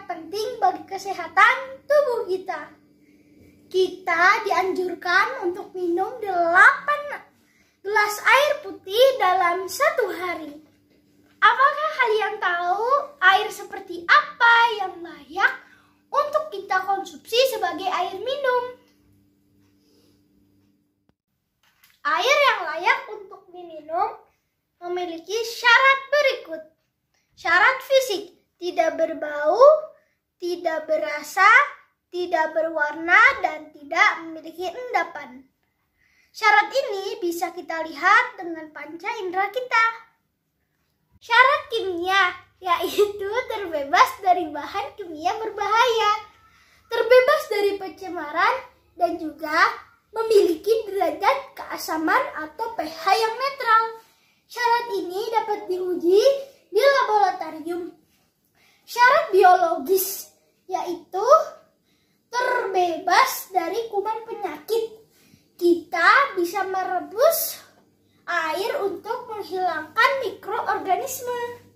sangat penting bagi kesehatan tubuh kita. Kita dianjurkan untuk minum 8 gelas air putih dalam satu hari. Apakah kalian tahu air seperti apa yang layak untuk kita konsumsi sebagai air minum? Air yang layak untuk diminum memiliki syarat berikut. Syarat fisik tidak berbau, tidak berasa, tidak berwarna, dan tidak memiliki endapan. Syarat ini bisa kita lihat dengan panca indera kita. Syarat kimia yaitu terbebas dari bahan kimia berbahaya, terbebas dari pencemaran, dan juga memiliki derajat keasaman atau pH yang netral. Syarat ini dapat diuji di laboratorium. Syarat biologis kita itu terbebas dari kuman penyakit. Kita bisa merebus air untuk menghilangkan mikroorganisme.